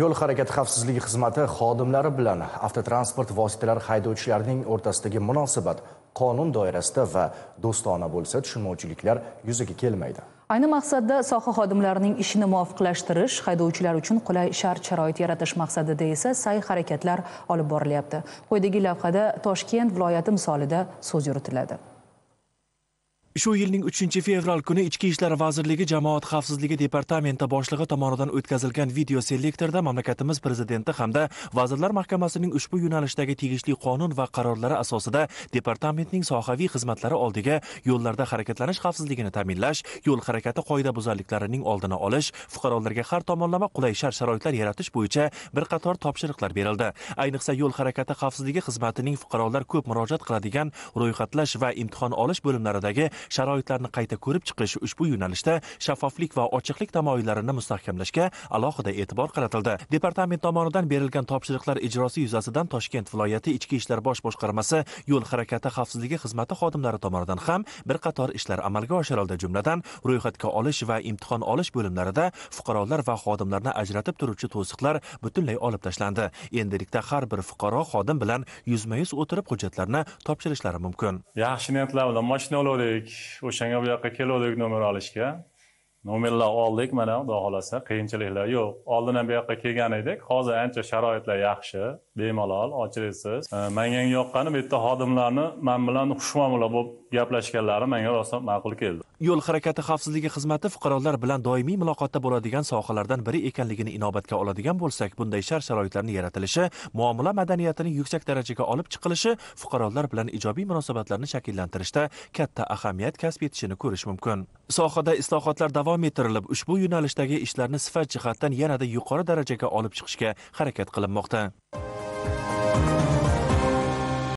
yo'l harakati xavfsizligi xizmati xodimlari bilan avtotransport vositalari haydovchilarining o'rtasidagi munosabat qonun doirasida va do'stona bo'lsa tushunmovchiliklar yuzaga kelmaydi ayni maqsadda soha xodimlarining ishini muvofiqlashtirish haydovchilar uchun qulay shart sharoit yaratish maqsadida esa sa'y harakatlar olib borilyapti quyidagi lavhada toshkent viloyati misolida so'z yuritiladi shu yilning 3 fevral kuni ichki ishlar vazirligi jamoat xavfsizligi departamenti boshlig'i tomonidan o'tkazilgan video selektorda mamlakatimiz prezidenti hamda vazirlar mahkamasining ushbu yo'nalishdagi tegishli qonun va qarorlari asosida departamentning sohaviy xizmatlari oldiga yo'llarda harakatlanish xavfsizligini ta'minlash yo'l harakati qoidabuzarliklarining oldini olish fuqarolarga har tomonlama qulay shart sharoitlar yaratish bo'yicha bir qator topshiriqlar berildi ayniqsa yo'l harakati xavfsizligi xizmatining fuqarolar ko'p murojaat qiladigan ro'yxatlash va imtihon olish bo'limlaridagi sharoitlarni qayta ko'rib chiqish ushbu yo'nalishda shaffoflik va ochiqlik tamoyillarini mustahkamlashga alohida e'tibor qaratildi departament tomonidan berilgan topshiriqlar ijrosi yuzasidan toshkent viloyati ichki ishlar bosh boshqarmasi yo'l harakati xavfsizligi xizmati xodimlari tomonidan ham bir qator ishlar amalga oshirildi jumladan ro'yxatga olish va imtihon olish bo'limlarida fuqarolar va xodimlarni ajratib turuvchi to'siqlar butunlay olib tashlandi endilikda har bir fuqaro xodim bilan yuzma yuz o'tirib hujjatlarni topshirishlari mumkin yaxshi niyatlar bilan mashina oluvdik o'shanga bu yoqqa keluvdik nomer olishga nomerlar oldik mana xudo xohlasa qiyinchiliklar yo'q oldin ham bu yoqqa kelgan edik hozir ancha sharoitlar yaxshi bemalol ochiliksiz manga eng yoqqani bu yerda xodimlarni man bilan xushmuomala bo'lib gaplashganlari menga rosa ma'qul keldi yo'l harakati xavfsizligi xizmati fuqarolar bilan doimiy muloqotda bo'ladigan sohalardan biri ekanligini inobatga oladigan bo'lsak bunday shart sharoitlarni yaratilishi muomala madaniyatini yuksak darajaga olib chiqilishi fuqarolar bilan ijobiy munosabatlarni shakllantirishda katta ahamiyat kasb etishini ko'rish mumkin sohada islohotlar davom ettirilib ushbu yo'nalishdagi ishlarni sifat jihatdan yanada yuqori darajaga olib chiqishga harakat qilinmoqda